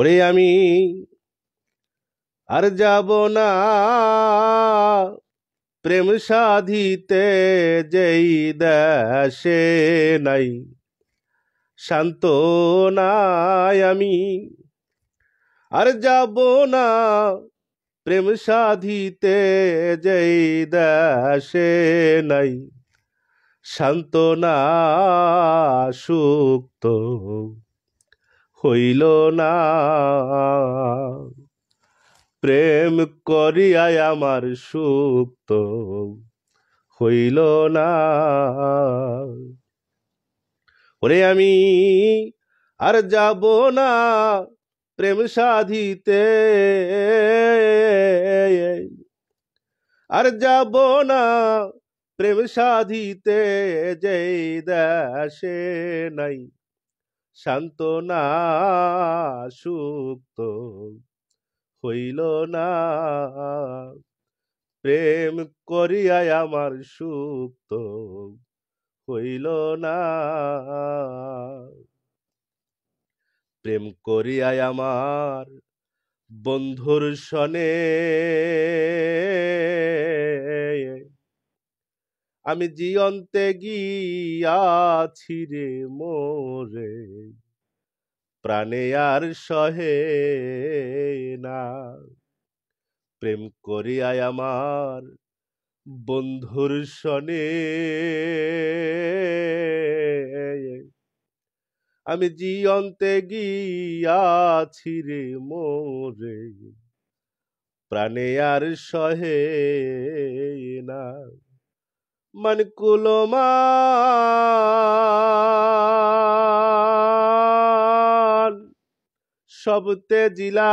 পরে আমি আর যাব না প্রেম সাধিতে যেই দেশে নাই শান্ত নাই আমি আর যাব না প্রেম সাধিতে যেই দেশে নাই শান্ত না সুক্ত হইল না প্রেম করিয়াই আমার সুপ্ত হইল না ওরে আমি আর যাব না প্রেম সাধিতে আর যাব না প্রেম সাধিতে যেই দেশে নাই শান্ত না সুক্ত হইল না প্রেম করিয়ায় আমার সুক্ত হইল না প্রেম করিয়ায় আমার বন্ধুর সনে আমি জিয়ন্তে গিয়াছি রে মোরে প্রাণে আর সহে না প্রেম করিয়ায় আমার বন্ধুর সনে আমি জিয়ন্তে গিয়াছি রে মোরে প্রাণে আর সহে না মন সবতে জিলা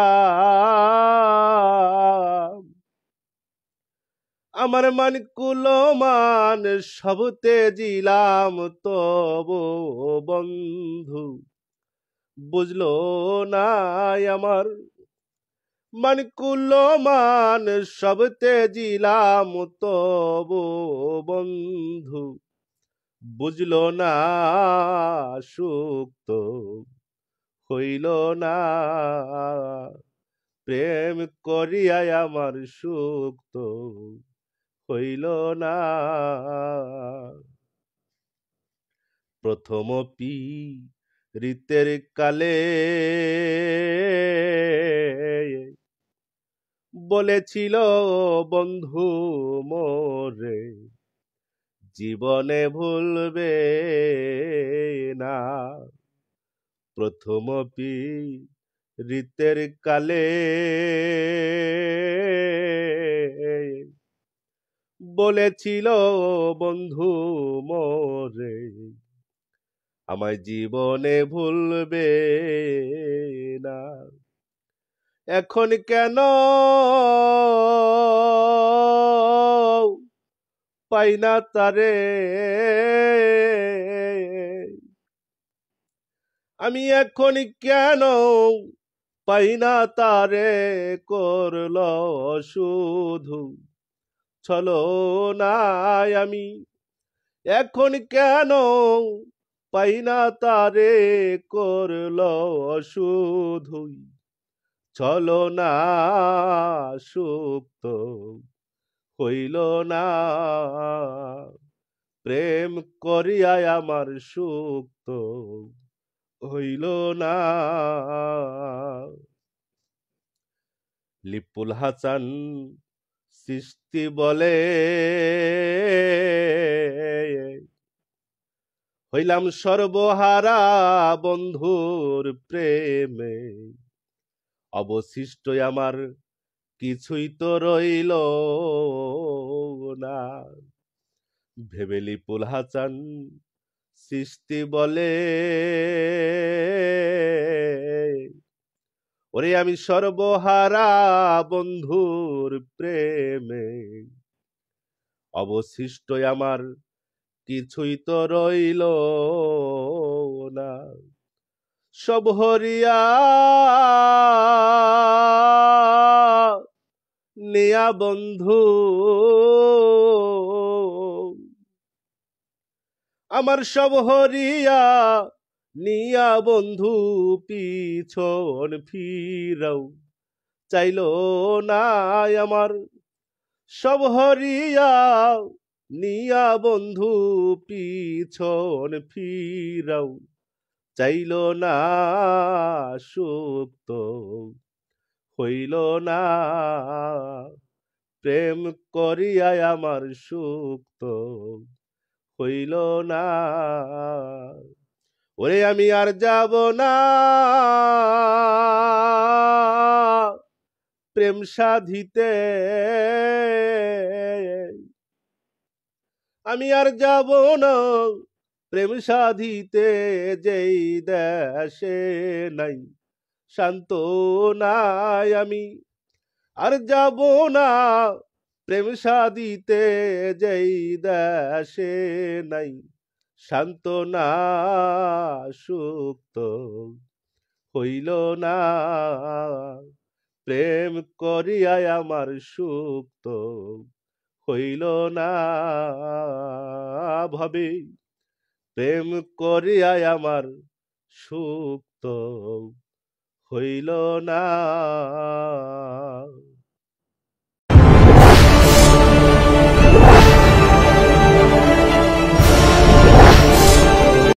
আমার মান কুলমান সবতে জিলাম তব বন্ধু বুঝলো না আমার মান সব সবতে জিলাম তব বন্ধু বুঝল না সুক্ত হইল না প্রেম করিয়াই আমার সুক্ত হইল না প্রথম পি রিতের কালে বলেছিল বন্ধু মোরে জীবনে ভুলবে না প্রথম পি ঋতের কালে বলেছিল বন্ধু মোরে আমায় জীবনে ভুলবে না এখন কেন পাই না তারে আমি এখন কেন পাই না তারে করল শুধু ছল নাই আমি এখন কেন পাই না তারে করল শুধুই না সুপ্ত হইল না প্রেম করিয়ায় আমার সুক্ত হইল না লিপুল হাসান সৃষ্টি বলে হইলাম সর্বহারা বন্ধুর প্রেমে অবশিষ্ট আমার কিছুই তো রইল না ভেবেলি পুলহাচান সৃষ্টি বলে ওরে আমি সর্বহারা বন্ধুর প্রেমে অবশিষ্ট আমার কিছুই তো রইল না সব হরিয়া বন্ধু আমার সব হরিয়া নিয়া বন্ধু পিছন ফিরাও চাইল না আমার সব হরিয়া নিয়া বন্ধু পিছন ফিরাও চাইল না সুপ্ত হইল না প্রেম করিয়াই আমার সুক্ত হইল না ওরে আমি আর যাব না প্রেম সাধিতে আমি আর যাব না প্রেম সাধিতে যেই দেশে নাই শান্ত নাই আমি আর যাব না প্রেম সাদিতে যেই দেশে নাই শান্ত না সুক্ত হইল না প্রেম করিয়ায় আমার সুক্ত হইল না ভাবে প্রেম করিয়ায় আমার সুক্ত হইল না